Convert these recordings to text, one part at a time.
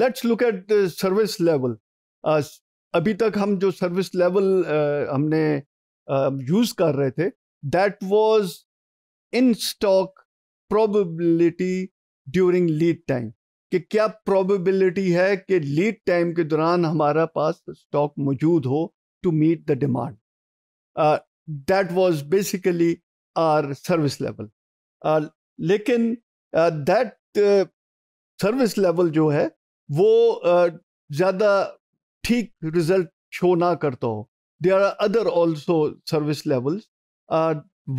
Let's look at service level अभी तक हम जो सर्विस लेवल uh, हमने यूज uh, कर रहे थे that was in stock probability during lead time कि क्या प्रोबेबिलिटी है कि लीड टाइम के दौरान हमारा पास स्टॉक मौजूद हो to meet the demand that was basically our service level लेकिन दैट सर्विस लेवल जो है वो ज़्यादा ठीक रिजल्ट शो ना करता हो there are other also service levels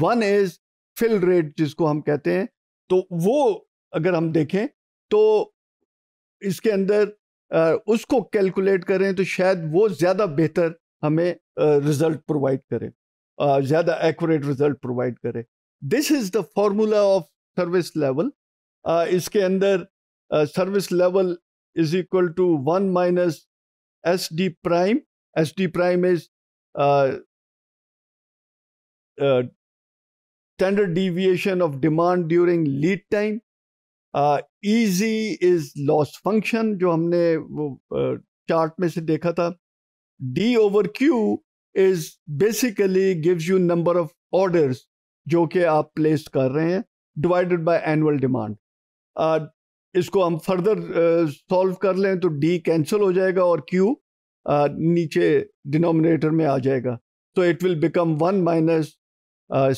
one is fill rate जिसको हम कहते हैं तो वो अगर हम देखें तो इसके अंदर उसको कैलकुलेट करें तो शायद वो ज़्यादा बेहतर हमें रिजल्ट प्रोवाइड करे ज़्यादा एक्यूरेट रिजल्ट प्रोवाइड करे this is the formula of service level इसके अंदर service level is equal to 1 minus SD prime. SD prime is uh, uh, standard deviation of demand during lead time. Easy is loss function जो हमने वो chart में से देखा था. D over Q is basically gives you number of orders जो कि आप प्लेस कर रहे हैं divided by annual demand. Uh, इसको हम फर्दर सॉल्व uh, कर लें तो डी कैंसिल हो जाएगा और क्यू uh, नीचे डिनोमिनेटर में आ जाएगा तो it will become one minus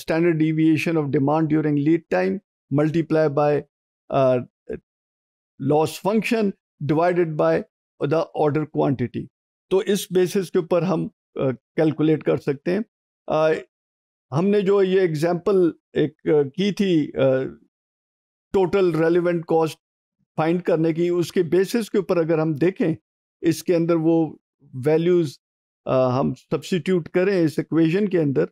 standard deviation of demand during lead time multiply by loss function divided by the order quantity तो इस बेसिस के ऊपर हम कैलकुलेट uh, कर सकते हैं uh, हमने जो ये एग्जांपल एक uh, की थी टोटल रेलिवेंट कॉस्ट फाइंड करने की उसके बेसिस के ऊपर अगर हम देखें इसके अंदर वो वैल्यूज़ हम सब्सिट्यूट करें इस इक्वेशन के अंदर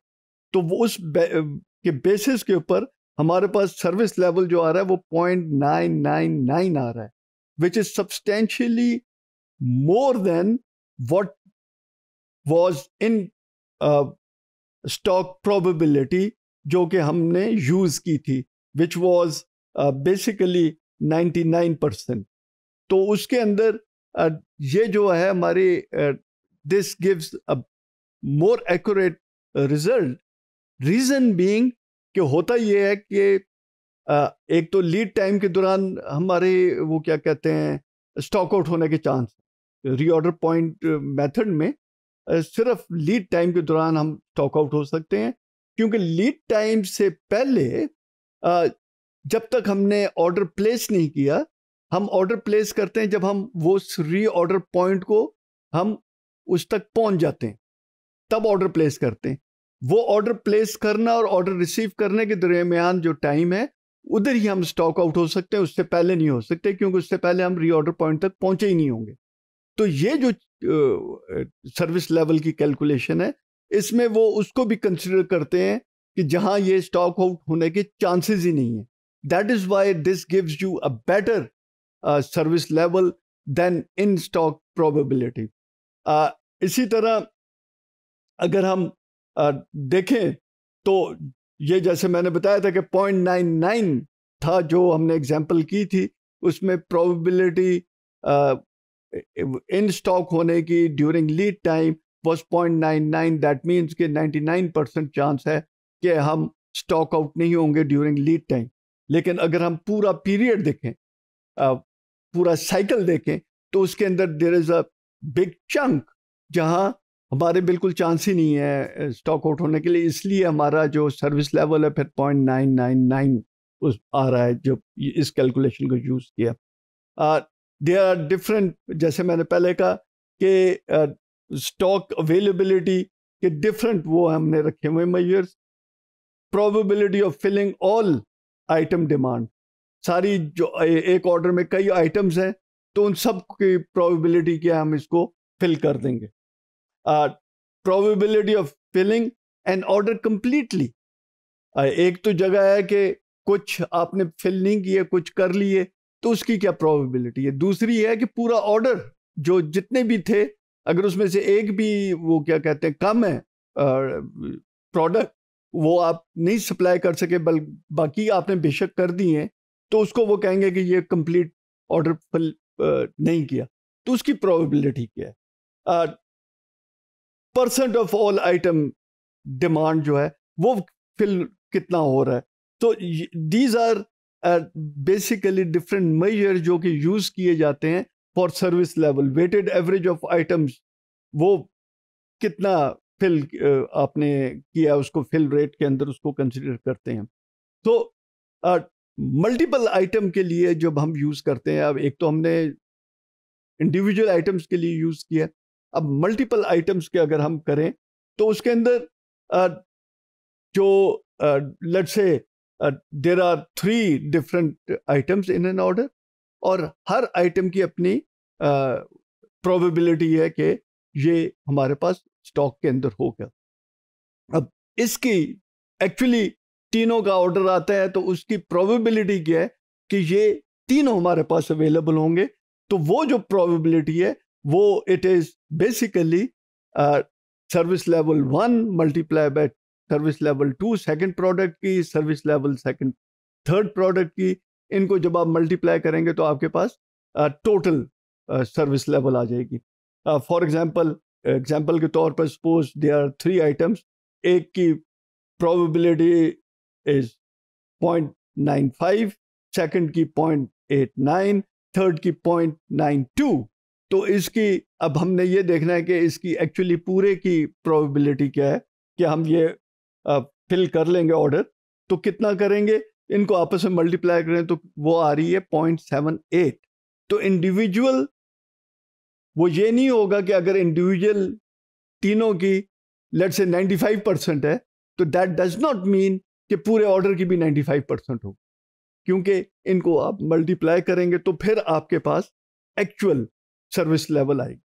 तो वो उस के बेसिस के ऊपर हमारे पास सर्विस लेवल जो आ रहा है वो पॉइंट नाइन नाइन नाइन आ रहा है which is substantially more than what was in stock probability जो कि हमने यूज़ की थी विच वॉज बेसिकली 99 परसेंट तो उसके अंदर ये जो है हमारी this gives a more accurate result reason being कि होता ये है कि एक तो लीड टाइम के दौरान हमारे वो क्या कहते हैं स्टॉक आउट होने के चांस रीऑर्डर पॉइंट मेथड में सिर्फ लीड टाइम के दौरान हम स्टॉक आउट हो सकते हैं क्योंकि लीड टाइम से पहले जब तक हमने ऑर्डर प्लेस नहीं किया हम ऑर्डर प्लेस करते हैं जब हम वो रीऑर्डर पॉइंट को हम उस तक पहुंच जाते हैं तब ऑर्डर प्लेस करते हैं वो ऑर्डर प्लेस करना और ऑर्डर रिसीव करने के दरमियान जो टाइम है उधर ही हम स्टॉक आउट हो सकते हैं उससे पहले नहीं हो सकते क्योंकि उससे पहले हम री ऑर्डर पॉइंट तक पहुंचे ही नहीं होंगे तो ये जो सर्विस लेवल की कैलकुलेशन है इसमें वो उसको भी कंसिडर करते हैं कि जहां ये स्टॉक आउट होने के चांसेस ही नहीं है That is why this gives you a better uh, service level than in stock probability. Uh, इसी तरह अगर हम uh, देखें तो ये जैसे मैंने बताया था कि पॉइंट नाइन नाइन था जो हमने एग्जाम्पल की थी उसमें प्रोबेबिलिटी इन स्टॉक होने की during lead time was point nine nine that means के नाइन्टी नाइन परसेंट चांस है कि हम स्टॉक आउट नहीं होंगे ड्यूरिंग लीड टाइम लेकिन अगर हम पूरा पीरियड देखें पूरा साइकिल देखें तो उसके अंदर there is a big chunk जहां हमारे बिल्कुल चांस ही नहीं है स्टॉक आउट होने के लिए इसलिए हमारा जो सर्विस लेवल है फिर पॉइंट नाइन नाइन नाइन उस आ रहा है जो इस कैलकुलेशन को यूज़ किया दे आर डिफरेंट जैसे मैंने पहले कहा कि स्टॉक अवेलेबिलिटी के डिफरेंट वो हमने रखे हुए measures probability of filling all item demand सारी जो एक ऑर्डर में कई आइटम्स हैं तो उन सब की प्रोबेबिलिटी क्या हम इसको फिल कर देंगे probability of filling an order completely एक तो जगह है कि कुछ आपने फिल नहीं किए कुछ कर लिए तो उसकी क्या प्रोबेबिलिटी है दूसरी है कि पूरा ऑर्डर जो जितने भी थे अगर उसमें से एक भी वो क्या कहते हैं कम है प्रोडक्ट वो आप नहीं सप्लाई कर सके बल बाकी आपने बेशक कर दिए हैं तो उसको वो कहेंगे कि ये कंप्लीट ऑर्डर फिल नहीं किया तो उसकी प्रोबेबिलिटी क्या है percent of all item demand जो है वो फिल कितना हो रहा है तो these are basically different measure जो कि यूज़ किए जाते हैं for service level weighted average of items वो कितना फिल आपने किया उसको फिल रेट के अंदर उसको कंसिडर करते हैं तो मल्टीपल आइटम के लिए जब हम यूज़ करते हैं अब एक तो हमने इंडिविजुअल आइटम्स के लिए यूज़ किया अब मल्टीपल आइटम्स के अगर हम करें तो उसके अंदर uh, जो let's say there are three different items in an order और हर आइटम की अपनी प्रोबेबिलिटी uh, है कि ये हमारे पास स्टॉक के अंदर होगा अब इसकी एक्चुअली तीनों का ऑर्डर आता है तो उसकी प्रोबेबिलिटी क्या है कि ये तीनों हमारे पास अवेलेबल होंगे तो वो जो प्रोबेबिलिटी है वो it is basically service level one multiply by service level two second product की service level second third product की इनको जब आप मल्टीप्लाई करेंगे तो आपके पास टोटल सर्विस लेवल आ जाएगी फॉर uh, एग्जांपल एग्जाम्पल के तौर पर suppose they are three items एक की probability is point nine five second की पॉइंट एट नाइन थर्ड की पॉइंट नाइन टू तो इसकी अब हमने ये देखना है कि इसकी एक्चुअली पूरे की प्रोबेबिलिटी क्या है कि हम ये फिल कर लेंगे ऑर्डर तो कितना करेंगे इनको आपस में मल्टीप्लाई करें तो वो आ रही है पॉइंट सेवन एट तो इंडिविजुअल वो ये नहीं होगा कि अगर इंडिविजुअल तीनों की लेट से 95 परसेंट है तो दैट डज नॉट मीन कि पूरे ऑर्डर की भी 95 परसेंट हो क्योंकि इनको आप मल्टीप्लाई करेंगे तो फिर आपके पास एक्चुअल सर्विस लेवल आएगी